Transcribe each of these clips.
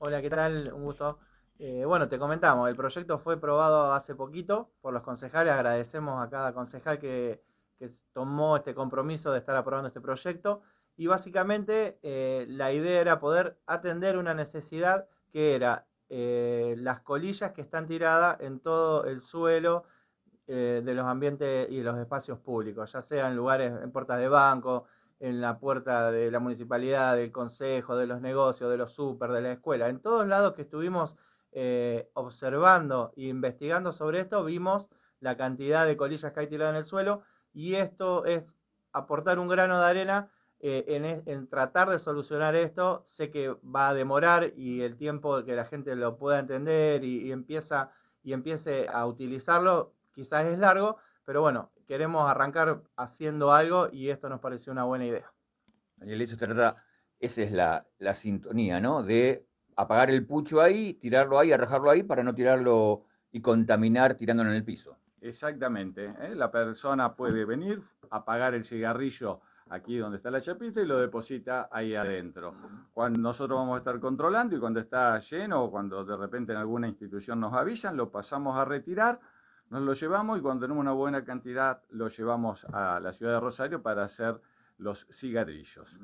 Hola, ¿qué tal? Un gusto. Eh, bueno, te comentamos, el proyecto fue aprobado hace poquito por los concejales. Agradecemos a cada concejal que, tomó este compromiso de estar aprobando este proyecto. Y básicamente eh, la idea era poder atender una necesidad que era eh, las colillas que están tiradas en todo el suelo de los ambientes y de los espacios públicos, ya sea en lugares, en puertas de banco, en la puerta de la municipalidad, del consejo, de los negocios, de los super, de la escuela. En todos lados que estuvimos eh, observando e investigando sobre esto, vimos la cantidad de colillas que hay tiradas en el suelo y esto es aportar un grano de arena eh, e, en, tratar de solucionar esto. Sé que va a demorar y el tiempo que la gente lo pueda entender y empieza, y empiece a utilizarlo quizás es largo, pero bueno, queremos arrancar haciendo algo y esto nos pareció una buena idea. Daniel, eso esa es la, sintonía, ¿no? De apagar el pucho ahí, tirarlo ahí, arrojarlo ahí para no tirarlo y contaminar tirándolo en el piso. Exactamente. ¿eh? La persona puede venir, apagar el cigarrillo aquí donde está la chapita y lo deposita ahí adentro. Cuando nosotros vamos a estar controlando y cuando está lleno o cuando de repente en alguna institución nos avisan, lo pasamos a retirar nos lo llevamos y cuando tenemos una buena cantidad lo llevamos a la ciudad de Rosario para hacer los cigarrillos.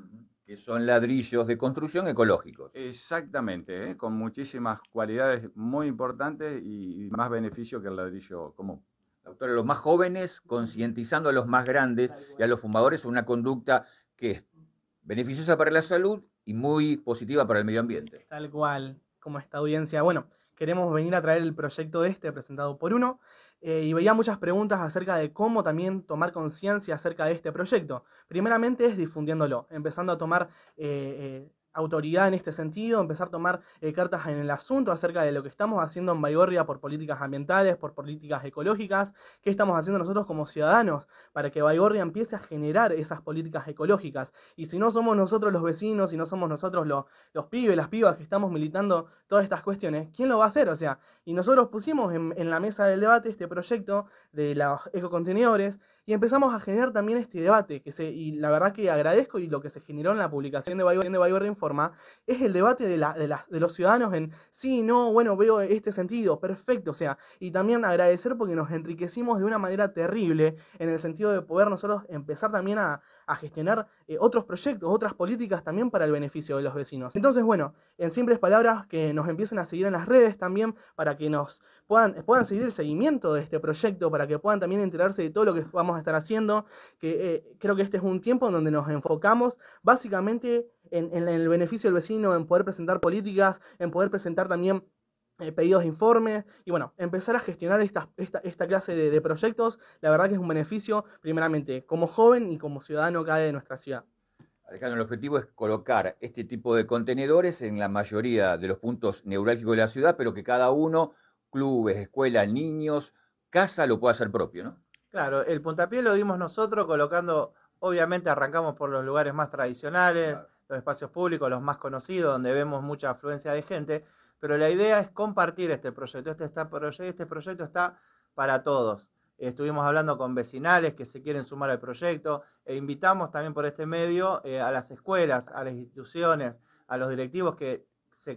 Que son ladrillos de construcción ecológicos. Exactamente, ¿eh? con muchísimas cualidades muy importantes y más beneficio que el ladrillo común. Doctora, los más jóvenes concientizando a los más grandes y a los fumadores una conducta que es beneficiosa para la salud y muy positiva para el medio ambiente. Tal cual, como esta audiencia. Bueno, queremos venir a traer el proyecto este presentado por uno eh, y veía muchas preguntas acerca de cómo también tomar conciencia acerca de este proyecto. Primeramente es difundiéndolo, empezando a tomar eh, eh, autoridad en este sentido, empezar a tomar eh, cartas en el asunto acerca de lo que estamos haciendo en Baigorria por políticas ambientales, por políticas ecológicas, qué estamos haciendo nosotros como ciudadanos para que Baigorria empiece a generar esas políticas ecológicas. Y si no somos nosotros los vecinos, si no somos nosotros los, los pibes, las pibas que estamos militando todas estas cuestiones, ¿quién lo va a hacer? O sea, y nosotros pusimos en, en la mesa del debate este proyecto de los ecocontenedores, y empezamos a generar también este debate, que se, y la verdad que agradezco y lo que se generó en la publicación de Bayo de Informa, es el debate de, de, de, los ciudadanos en, sí, no, bueno, veo este sentido, perfecto, o sea, y también agradecer porque nos enriquecimos de una manera terrible en el sentido de poder nosotros empezar también a, gestionar eh, otros proyectos, otras políticas también para el beneficio de los vecinos. Entonces, bueno, en simples palabras, que nos empiecen a seguir en las redes también para que nos puedan, puedan seguir el seguimiento de este proyecto, para que puedan también enterarse de todo lo que vamos a estar haciendo, que eh, creo que este es un tiempo en donde nos enfocamos básicamente en, el beneficio del vecino, en poder presentar políticas, en poder presentar también eh, pedidos de informes y bueno, empezar a gestionar esta, esta, clase de, proyectos, la verdad que es un beneficio primeramente como joven y como ciudadano cada de nuestra ciudad. Alejandro, el objetivo es colocar este tipo de contenedores en la mayoría de los puntos neurálgicos de la ciudad, pero que cada uno, clubes, escuelas, niños, casa, lo pueda hacer propio, ¿no? Claro, el puntapié lo dimos nosotros colocando, obviamente arrancamos por los lugares más tradicionales, los espacios públicos, los más conocidos, donde vemos mucha afluencia de gente, pero la idea es compartir este proyecto. Este, está, este proyecto está para todos. Estuvimos hablando con vecinales que se quieren sumar al proyecto e invitamos también por este medio eh, a las escuelas, a las instituciones, a los directivos que se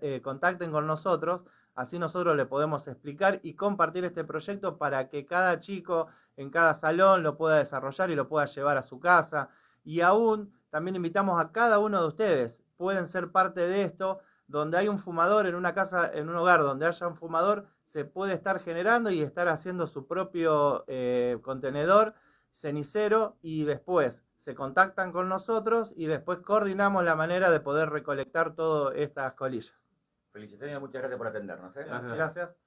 eh, contacten con nosotros Así nosotros le podemos explicar y compartir este proyecto para que cada chico en cada salón lo pueda desarrollar y lo pueda llevar a su casa. Y aún también invitamos a cada uno de ustedes, pueden ser parte de esto, donde hay un fumador en una casa, en un hogar donde haya un fumador, se puede estar generando y estar haciendo su propio eh, contenedor cenicero y después se contactan con nosotros y después coordinamos la manera de poder recolectar todas estas colillas. Felicitaciones, muchas gracias por atendernos. ¿eh? Muchas gracias.